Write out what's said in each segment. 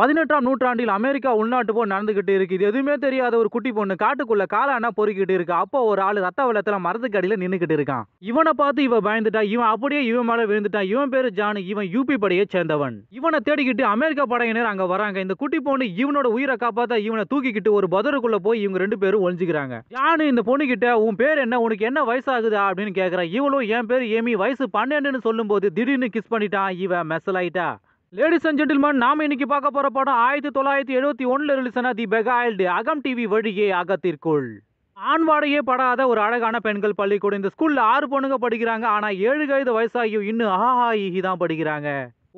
பதினெட்டாம் நூற்றாண்டில் அமெரிக்கா உள்நாட்டு நடந்துகிட்டு இருக்கு இருக்குது எதுவுமே தெரியாத ஒரு குட்டி பொண்ணு காட்டுக்குள்ள காலானா பொறுக்கிட்டு இருக்கு அப்போ ஒரு ஆள் ரத்த வெள்ளத்தில் மரத்துக்கு அடியில் நின்றுக்கிட்டு இருக்கான் இவனை பார்த்து இவன் பயந்துட்டா இவன் அப்படியே இவன் மேல விழுந்துட்டான் இவன் பேரு ஜானு இவன் யூபி படையை சேர்ந்தவன் இவனை தேடிக்கிட்டு அமெரிக்கா படையினர் அங்க வராங்க இந்த குட்டி பொண்ணு இவனோட உயிரை காப்பாத்தா இவனை தூக்கிக்கிட்டு ஒரு பதருக்குள்ள போய் இவங்க ரெண்டு பேரும் ஒழிஞ்சுக்கிறாங்க ஜானு இந்த பொண்ணுகிட்ட உன் பேர் என்ன உனக்கு என்ன வயசாகுது அப்படின்னு கேட்குறான் இவளும் என் பேர் ஏமி வயசு பன்னெண்டுன்னு போது திடீர்னு கிஸ் பண்ணிட்டான் இவன் மெசலாயிட்டா லேடிஸ் அண்ட் ஜென்டில்மேன் நாம் இன்னைக்கு பார்க்க போற படம் ஆயிரத்தி தொள்ளாயிரத்தி எழுபத்தி ஒன்றில் ரிலீஸ் ஆன தி பெகாயில்டு அகம் டிவி வழியே அகத்திற்குள் ஆண்வாடையே படாத ஒரு அழகான பெண்கள் பள்ளிக்கூடம் இந்த ஸ்கூல்ல ஆறு பொண்ணுங்க படிக்கிறாங்க ஆனா ஏழு கைது வயசாகியும் இன்னும் ஆஹா ஈஹி தான் படிக்கிறாங்க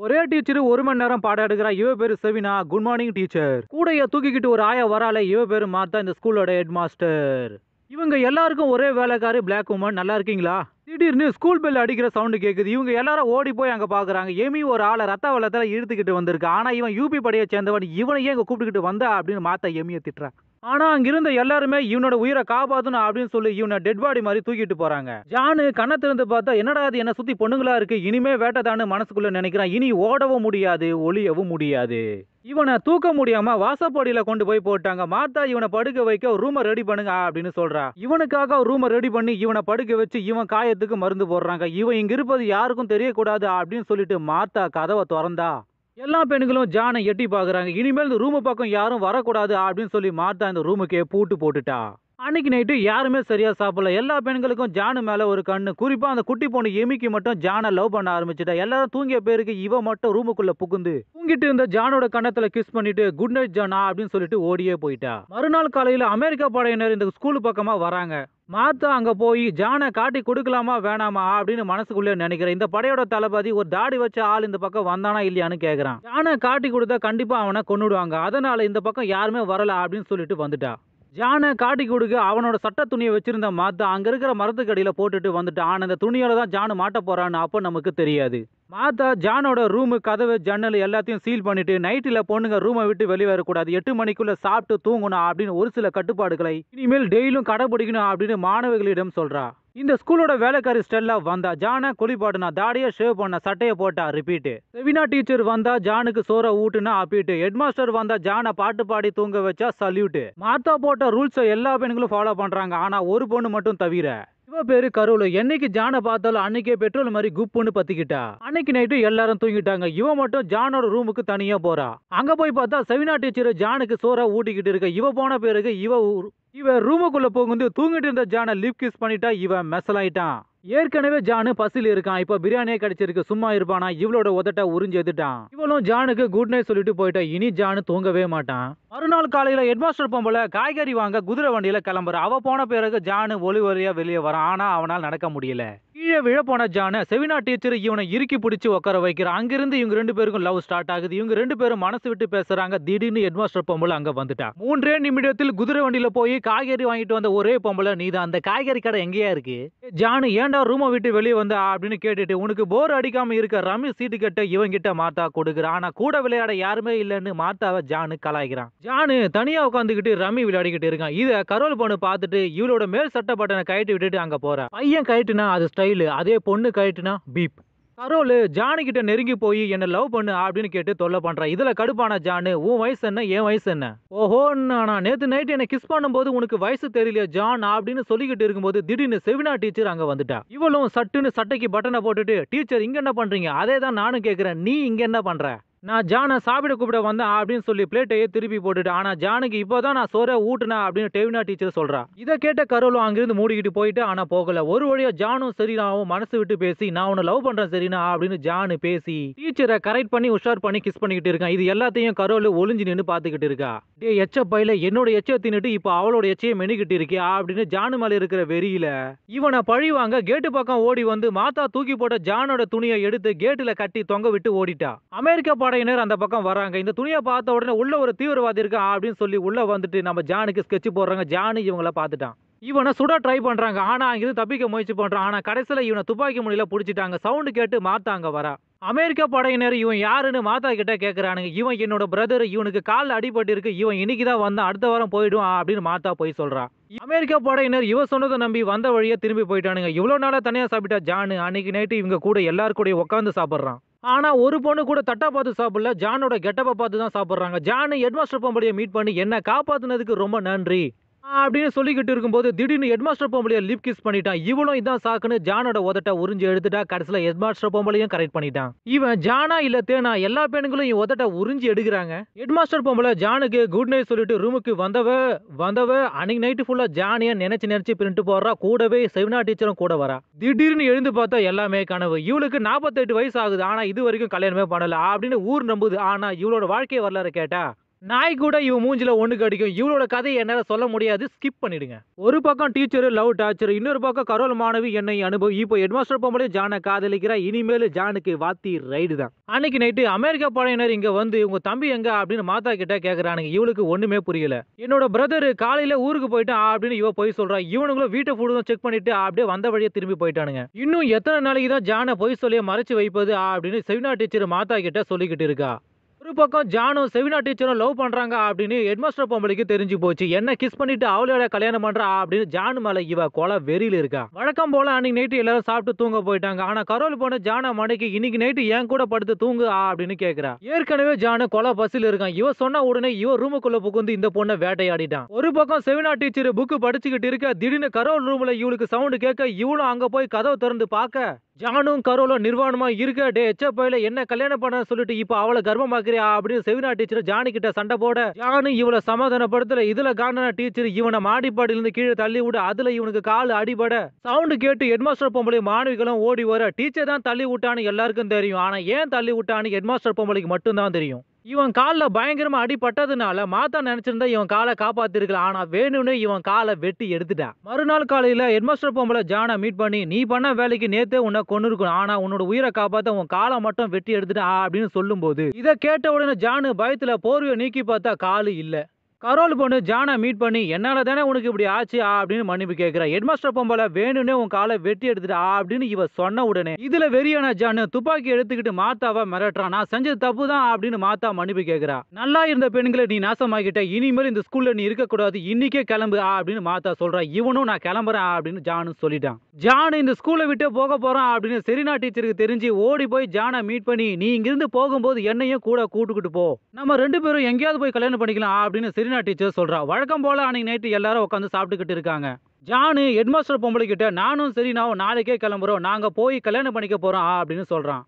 ஒரே டீச்சர் ஒரு மணி நேரம் பாடம் எடுக்கிறா இவ பேரு செவினா குட் மார்னிங் டீச்சர் கூடைய தூக்கிக்கிட்டு ஒரு ஆய வராலே இவ பேரு மாத்தா இந்த ஸ்கூலோட ஹெட் மாஸ்டர் இவங்க எல்லாருக்கும் ஒரே வேலைக்காரு பிளாக் உமன் நல்லா இருக்கீங்களா திடீர்னு ஸ்கூல் பெல் அடிக்கிற சவுண்டு கேட்குது இவங்க எல்லாரும் ஓடி போய் அங்கே பார்க்குறாங்க எமி ஒரு ஆளை ரத்த வளத்தில் இழுத்துக்கிட்டு வந்திருக்கு ஆனால் இவன் யூபி படையை சேர்ந்தவன் இவனையே இங்கே கூப்பிட்டுக்கிட்டு வந்தா அப்படின்னு மாத்த எமியை திட்டுறான் அங்க அங்கிருந்த எல்லாருமே இவனோட உயிரை காப்பாற்றணும் அப்படின்னு சொல்லி இவனை டெட் பாடி மாதிரி தூக்கிட்டு போறாங்க ஜானு கண்ணத்திலிருந்து பார்த்தா என்னடா அது என்ன சுத்தி பொண்ணுங்களா இருக்கு இனிமே வேட்டதான்னு மனசுக்குள்ள நினைக்கிறான் இனி ஓடவும் முடியாது ஒளியவும் முடியாது இவனை தூக்க முடியாம வாசப்படியில கொண்டு போய் போட்டாங்க மாத்தா இவனை படுக்க வைக்க ரூம ரெடி பண்ணுங்க அப்படின்னு சொல்றா இவனுக்காக ரூம ரெடி பண்ணி இவனை படுக்க வச்சு இவன் காயத்துக்கு மருந்து போடுறாங்க இவன் இங்க இருப்பது யாருக்கும் தெரியக்கூடாது அப்படின்னு சொல்லிட்டு மாத்தா கதவை திறந்தா எல்லா பெண்களும் ஜானை எட்டி பார்க்குறாங்க இனிமேல் இந்த ரூமு பக்கம் யாரும் வரக்கூடாது அப்படின்னு சொல்லி மாத்தா இந்த ரூமுக்கே பூட்டு போட்டுட்டா அன்னைக்கு நைட்டு யாருமே சரியாக சாப்பிடல எல்லா பெண்களுக்கும் ஜானு மேலே ஒரு கண்ணு குறிப்பாக அந்த குட்டி பொண்ணு எமிக்கு மட்டும் ஜானை லவ் பண்ண ஆரம்பிச்சிட்டா எல்லாரும் தூங்கிய பேருக்கு இவ மட்டும் ரூமுக்குள்ளே புகுந்து தூங்கிட்டு இருந்த ஜானோட கண்ணத்தில் கிஸ் பண்ணிட்டு குட் நைட் ஜானா அப்படின்னு சொல்லிட்டு ஓடியே போயிட்டா மறுநாள் காலையில் அமெரிக்கா படையினர் இந்த ஸ்கூல் பக்கமாக வராங்க மாத்தா அங்கே போய் ஜானை காட்டி கொடுக்கலாமா வேணாமா அப்படின்னு மனசுக்குள்ளே நினைக்கிறேன் இந்த படையோட தளபதி ஒரு தாடி வச்ச ஆள் இந்த பக்கம் வந்தானா இல்லையான்னு கேட்குறான் ஜானை காட்டி கொடுத்தா கண்டிப்பாக அவனை கொண்டுடுவாங்க அதனால இந்த பக்கம் யாருமே வரல அப்படின்னு சொல்லிட்டு வந்துட்டா ஜானை காட்டி கொடுக்க அவனோட சட்ட துணியை வச்சிருந்த மாத்தா அங்கே இருக்கிற மரத்துக்கடியில் போட்டுட்டு வந்துட்டான் ஆனால் அந்த துணியால் தான் ஜானு மாட்ட போகிறான்னு அப்போ நமக்கு தெரியாது மாத்தா ஜானோட ரூமு கதவு ஜன்னல் எல்லாத்தையும் சீல் பண்ணிட்டு நைட்டில் பொண்ணுங்க ரூமை விட்டு வெளியே வரக்கூடாது எட்டு மணிக்குள்ளே சாப்பிட்டு தூங்கணும் அப்படின்னு ஒரு சில கட்டுப்பாடுகளை இனிமேல் டெய்லியும் கடைபிடிக்கணும் அப்படின்னு மாணவர்களிடம் சொல்கிறா இந்த ஸ்கூலோட வேலைக்காரி ஸ்டெல்லா வந்தா ஜானை குளிப்பாடுனா தாடியை ஷேவ் பண்ண சட்டையை போட்டா ரிப்பீட்டு செவினா டீச்சர் வந்தா ஜானுக்கு சோற ஊட்டுனா அப்பீட்டு மாஸ்டர் வந்தா ஜானை பாட்டு பாடி தூங்க வச்சா சல்யூட்டு மார்த்தா போட்ட ரூல்ஸை எல்லா பெண்களும் ஃபாலோ பண்றாங்க ஆனா ஒரு பொண்ணு மட்டும் தவிர இவ பேரு கருவுல என்னைக்கு ஜான பார்த்தாலும் அன்னைக்கே பெட்ரோல் மாதிரி குப்புன்னு பத்திக்கிட்டா அன்னைக்கு நைட்டு எல்லாரும் தூங்கிட்டாங்க இவ மட்டும் ஜானோட ரூமுக்கு தனியா போறா அங்க போய் பார்த்தா செவினா டீச்சர் ஜானுக்கு சோறா ஊட்டிக்கிட்டு இருக்க இவ போன பிறகு இவ இவ ரூமுக்குள்ள போகும்போது தூங்கிட்டு இருந்த ஜான லிப் கிஸ் பண்ணிட்டா இவன் மெசலாயிட்டான் ஏற்கனவே ஜானு பசில் இருக்கான் இப்ப பிரியாணியே கிடைச்சிருக்கு சும்மா இருப்பானா இவளோட உதட்ட உறிஞ்சு எதுட்டான் இவளும் ஜானுக்கு குட் நைட் சொல்லிட்டு போயிட்டா இனி ஜானு தூங்கவே மாட்டான் மறுநாள் காலையில ஹெட்மாஸ்டர் பொம்பளை காய்கறி வாங்க குதிரை வண்டியில கிளம்புற அவ போன பிறகு ஜானு ஒளி ஒலியா வெளியே வரான் ஆனா அவனால் நடக்க முடியல கீழே விழ போன ஜான செவினா டீச்சர் இவனை இறுக்கி பிடிச்சி உட்கார வைக்கிறான் அங்கிருந்து இவங்க ரெண்டு பேருக்கும் லவ் ஸ்டார்ட் ஆகுது இவங்க ரெண்டு பேரும் மனசு விட்டு பேசுறாங்க திடீர்னு ஹெட்மாஸ்டர் பொம்பளை அங்க வந்துட்டா மூன்றே நிமிடத்தில் குதிரை வண்டியில போய் காய்கறி வாங்கிட்டு வந்த ஒரே பொம்பளை நீ தான் அந்த காய்கறி கடை எங்கேயா இருக்கு ஜானு ஏண்டா ரூம விட்டு வெளியே வந்தா அப்படின்னு கேட்டுட்டு உனக்கு போர் அடிக்காம இருக்க ரமேஷ் சீட்டு கட்ட கிட்ட மாத்தா கொடுக்குற ஆனா கூட விளையாட யாருமே இல்லைன்னு மாத்தாவை ஜானு கலாய்க்கிறான் ஜானு தனியா உட்காந்துக்கிட்டு ரமி விளையாடிக்கிட்டு இருக்கான் இதை கரோல் பொண்ணு பார்த்துட்டு இவளோட மேல் சட்ட பட்டனை கயிட்டு விட்டுட்டு அங்க போறா பையன் கயிட்டுனா அது ஸ்டைல் மொபைலு அதே பொண்ணு கழட்டினா பீப் கரோலு ஜானுகிட்ட நெருங்கி போய் என்ன லவ் பண்ணு அப்படின்னு கேட்டு தொல்லை பண்ணுறான் இதில் கடுப்பான ஜானு உன் வயசு என்ன என் வயசு என்ன ஓஹோ நான் நேற்று நைட்டு என்னை கிஸ் பண்ணும்போது உனக்கு வயசு தெரியல ஜான் அப்படின்னு சொல்லிக்கிட்டு இருக்கும்போது திடீர்னு செவினா டீச்சர் அங்கே வந்துட்டா இவளும் சட்டுன்னு சட்டைக்கு பட்டனை போட்டுட்டு டீச்சர் இங்கே என்ன பண்ணுறீங்க அதே தான் நானும் கேட்குறேன் நீ இங்கே என்ன பண்ணுற நான் ஜானை சாப்பிட கூப்பிட வந்தேன் அப்படின்னு சொல்லி பிளேட்டையே திருப்பி போட்டுட்டு ஆனால் ஜானுக்கு இப்போ தான் நான் சோற ஊட்டினேன் அப்படின்னு டெவினா டீச்சர் சொல்கிறா இதை கேட்ட கருவலும் அங்கிருந்து மூடிக்கிட்டு போயிட்டு ஆனால் போகல ஒரு வழியாக ஜானும் சரினாவும் மனசு விட்டு பேசி நான் உன்னை லவ் பண்ணுறேன் சரினா அப்படின்னு ஜானு பேசி டீச்சரை கரெக்ட் பண்ணி உஷார் பண்ணி கிஸ் பண்ணிக்கிட்டு இருக்கான் இது எல்லாத்தையும் கரோலு ஒளிஞ்சு நின்று பார்த்துக்கிட்டு இருக்கா டே எச்ச பையில என்னோட எச்சை தின்னுட்டு இப்போ அவளோட எச்சையை மெனிக்கிட்டு இருக்கே அப்படின்னு ஜானு மேலே இருக்கிற வெறியில இவனை பழிவாங்க கேட்டு பக்கம் ஓடி வந்து மாத்தா தூக்கி போட்ட ஜானோட துணியை எடுத்து கேட்டில் கட்டி தொங்க விட்டு ஓடிட்டா அமெரிக்கா படையினர் அந்த பக்கம் வராங்க இந்த துணியை பார்த்த உடனே உள்ள ஒரு தீவிரவாதி இருக்கா அப்படின்னு சொல்லி உள்ள வந்துட்டு நம்ம ஜானுக்கு ஸ்கெட்ச் போடுறாங்க ஜானு இவங்கள பார்த்துட்டான் இவனை சுட ட்ரை பண்ணுறாங்க ஆனால் அங்கிருந்து தப்பிக்க முயற்சி பண்ணுறான் ஆனால் கடைசியில் இவனை துப்பாக்கி மொழியில் பிடிச்சிட்டாங்க சவுண்டு கேட்டு மாத்தா அங்கே வரா அமெரிக்க படையினர் இவன் யாருன்னு மாத்தா கிட்ட கேட்குறானுங்க இவன் என்னோட பிரதர் இவனுக்கு காலில் அடிபட்டு இருக்கு இவன் இன்னைக்கு தான் வந்தான் அடுத்த வாரம் போயிடும் அப்படின்னு மாத்தா போய் சொல்கிறான் அமெரிக்க படையினர் இவன் சொன்னதை நம்பி வந்த வழியே திரும்பி போயிட்டானுங்க இவ்வளோ நாளாக தனியாக சாப்பிட்டா ஜானு அன்னைக்கு நைட்டு இவங்க கூட எல்லாருக்கூடய உட்காந்து சாப்பிட்றான் ஆனால் ஒரு பொண்ணு கூட தட்டா பார்த்து சாப்பிடல ஜானோட கெட்டப்பை பார்த்து தான் சாப்பிட்றாங்க ஜானு ஹெட்மாஸ்டர் பம்படியை மீட் பண்ணி என்ன காப்பாற்றினதுக்கு ரொம்ப நன்றி அப்படின்னு சொல்லிக்கிட்டு இருக்கும்போது திடீர்னு ஹெட்மாஸ்டர் பொம்பளையை லிப் கிஸ் பண்ணிட்டான் இவளும் இதான் சாக்குன்னு ஜானோட உதட்ட உறிஞ்சு எடுத்துட்டா கடைசியில் ஹெட்மாஸ்டர் பொம்பளையும் கரெக்ட் பண்ணிட்டான் இவன் ஜானா இல்ல தேனா எல்லா பெண்களும் இவன் உதட்ட உறிஞ்சு எடுக்கிறாங்க ஹெட்மாஸ்டர் பொம்பளை ஜானுக்கு குட் நைட் சொல்லிட்டு ரூமுக்கு வந்தவ வந்தவ அன்னைக்கு நைட்டு ஃபுல்லா ஜானியா நினைச்சு நினைச்சு பிரிண்ட் போடுறா கூடவே செவினா டீச்சரும் கூட வரா திடீர்னு எழுந்து பார்த்தா எல்லாமே கனவு இவளுக்கு நாற்பத்தெட்டு வயசு ஆகுது ஆனா இது வரைக்கும் கல்யாணமே பண்ணல அப்படின்னு ஊர் நம்புது ஆனா இவளோட வாழ்க்கை வரலாறு கேட்டா நாய் கூட இவன் மூஞ்சில ஒண்ணு கிடைக்கும் இவளோட கதையை என்னால சொல்ல முடியாது ஸ்கிப் பண்ணிடுங்க ஒரு பக்கம் டீச்சர் லவ் டாச்சர் இன்னொரு பக்கம் கரோல் மாணவி என்னை அனுபவம் இப்போ ஹெட்மாஸ்டர் போகும்போது ஜானை காதலிக்கிறா இனிமேல் ஜானுக்கு வாத்தி ரைடு தான் அன்னைக்கு நைட்டு அமெரிக்கா படையினர் இங்க வந்து உங்க தம்பி எங்க அப்படின்னு மாதா கிட்ட கேக்குறானுங்க இவளுக்கு ஒண்ணுமே புரியல என்னோட பிரதர் காலையில ஊருக்கு போயிட்டா அப்படின்னு இவ போய் சொல்றா இவனுங்களும் வீட்டை ஃபுட்டும் செக் பண்ணிட்டு அப்படியே வந்த வழியே திரும்பி போயிட்டானுங்க இன்னும் எத்தனை நாளைக்கு தான் ஜானை பொய் சொல்லிய மறைச்சு வைப்பது அப்படின்னு செவினா டீச்சர் மாதா கிட்ட சொல்லிக்கிட்டு இருக்கா ஒரு பக்கம் ஜானும் செவினா டீச்சரும் லவ் பண்ணுறாங்க அப்படின்னு ஹெட்மாஸ்டர் பொம்பளைக்கு தெரிஞ்சு போச்சு என்ன கிஸ் பண்ணிட்டு அவளோட கல்யாணம் பண்ணுறா அப்படின்னு ஜானு மேலே இவ கொலை வெறியில் இருக்கா வழக்கம் போல் அன்னைக்கு நைட்டு எல்லாரும் சாப்பிட்டு தூங்க போயிட்டாங்க ஆனால் கரோல் போன ஜானா மனைக்கு இன்னைக்கு நைட்டு என் கூட படுத்து தூங்கு ஆ அப்படின்னு கேட்கிறா ஏற்கனவே ஜானு கொலை பஸ்ஸில் இருக்கான் இவ சொன்ன உடனே இவ ரூமுக்குள்ள புகுந்து இந்த பொண்ணை வேட்டையாடிட்டான் ஒரு பக்கம் செவினா டீச்சர் புக்கு படிச்சுக்கிட்டு இருக்க திடீர்னு கரோல் ரூம்ல இவளுக்கு சவுண்டு கேட்க இவளும் அங்க போய் கதவை திறந்து பார்க்க ஜானும் கரோலும் நிர்வாணமா இருக்க டே எச்ச பயில என்ன கல்யாணம் பண்ண சொல்லிட்டு இப்போ அவளை கர்ப்பமாக்குறியா அப்படின்னு செவினா டீச்சர் ஜானி கிட்ட சண்டை போட ஜானு இவளை சமாதானப்படுத்தல இதுல காண்டன டீச்சர் இவனை மாடிப்பாடிலிருந்து கீழே தள்ளி விட அதுல இவனுக்கு கால் அடிபட சவுண்டு கேட்டு ஹெட் மாஸ்டர் பொம்பளை மாணவிகளும் ஓடி வர டீச்சர் தான் தள்ளி விட்டான்னு எல்லாருக்கும் தெரியும் ஆனா ஏன் தள்ளி விட்டான்னு மாஸ்டர் பொம்பளைக்கு மட்டும்தான் தெரியும் இவன் காலில் பயங்கரமாக அடிபட்டதுனால மாத்தா நினச்சிருந்தா இவன் காலை காப்பாற்றிருக்கலாம் ஆனால் வேணும்னு இவன் காலை வெட்டி எடுத்துட்டான் மறுநாள் காலையில் ஹெட்மாஸ்டர் பொம்பளை ஜானை மீட் பண்ணி நீ பண்ண வேலைக்கு நேற்றே உன்னை கொண்டு இருக்கணும் ஆனால் உன்னோட உயிரை காப்பாற்ற உன் காலை மட்டும் வெட்டி எடுத்துட்டா அப்படின்னு சொல்லும்போது இதை கேட்ட உடனே ஜானு பயத்தில் போர்வையை நீக்கி பார்த்தா காலு இல்லை கரோல் பொண்ணு ஜானை மீட் பண்ணி என்னால் தானே உனக்கு இப்படி ஆச்சு ஆ அப்படின்னு மன்னிப்பு கேட்குறா ஹெட்மாஸ்டர் பொம்பளை வேணும்னே உன் காலை வெட்டி எடுத்துட்டு ஆ அப்படின்னு இவ சொன்ன உடனே இதில் வெறியான ஜானு துப்பாக்கி எடுத்துக்கிட்டு மாத்தாவை மிரட்டுறான் நான் செஞ்சது தப்பு தான் அப்படின்னு மாத்தா மன்னிப்பு கேட்குறா நல்லா இருந்த பெண்களை நீ நாசமாகிட்ட இனிமேல் இந்த ஸ்கூலில் நீ இருக்கக்கூடாது இன்னைக்கே கிளம்பு ஆ அப்படின்னு மாத்தா சொல்கிறா இவனும் நான் கிளம்புறேன் அப்படின்னு ஜானு சொல்லிட்டான் ஜானு இந்த ஸ்கூலை விட்டு போக போகிறான் அப்படின்னு செரினா டீச்சருக்கு தெரிஞ்சு ஓடி போய் ஜானை மீட் பண்ணி நீ இங்கிருந்து போகும்போது என்னையும் கூட கூட்டுக்கிட்டு போ நம்ம ரெண்டு பேரும் எங்கேயாவது போய் கல்யாணம் பண்ணிக்கலாம் அப்படின்னு செரினா டீச்சர் சொல்கிறா வழக்கம் போல் அன்னைக்கு நைட்டு எல்லாரும் உட்காந்து சாப்பிட்டுக்கிட்டு இருக்காங்க ஜானு ஹெட்மாஸ்டர் பொம்பளைக்கிட்ட நானும் செரினாவும் நாளைக்கே கிளம்புறோம் நாங்கள் போய் கல்யாணம் பண்ணிக்க போகிறோம் அப்படின்னு சொல்கிறான்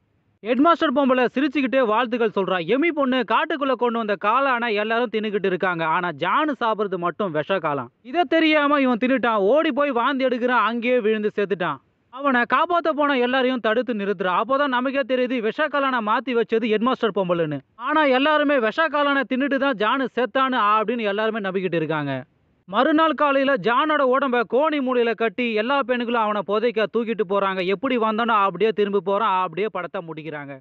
ஹெட்மாஸ்டர் பொம்பளை சிரிச்சுக்கிட்டே வாழ்த்துக்கள் சொல்கிறான் எமி பொண்ணு காட்டுக்குள்ளே கொண்டு வந்த காளானை எல்லாரும் தின்னுக்கிட்டு இருக்காங்க ஆனால் ஜானு சாப்பிட்றது மட்டும் விஷ காலம் இதை தெரியாமல் இவன் தின்னுட்டான் ஓடி போய் வாந்தி எடுக்கிறான் அங்கேயே விழுந்து சேர்த்துட்டான் அவனை காப்பாற்ற போன எல்லாரையும் தடுத்து நிறுத்துறா அப்போதான் நமக்கே தெரியுது விஷாக்காலனை மாற்றி வச்சது ஹெட்மாஸ்டர் பொம்பளைன்னு ஆனால் எல்லாருமே விஷாக்காலனை தின்னுட்டு தான் ஜானு செத்தானு அப்படின்னு எல்லாருமே நம்பிக்கிட்டு இருக்காங்க மறுநாள் காலையில் ஜானோட உடம்ப கோணி மூலையில் கட்டி எல்லா பெண்களும் அவனை புதைக்க தூக்கிட்டு போகிறாங்க எப்படி வந்தானோ அப்படியே திரும்பி போகிறான் அப்படியே படத்தை முடிக்கிறாங்க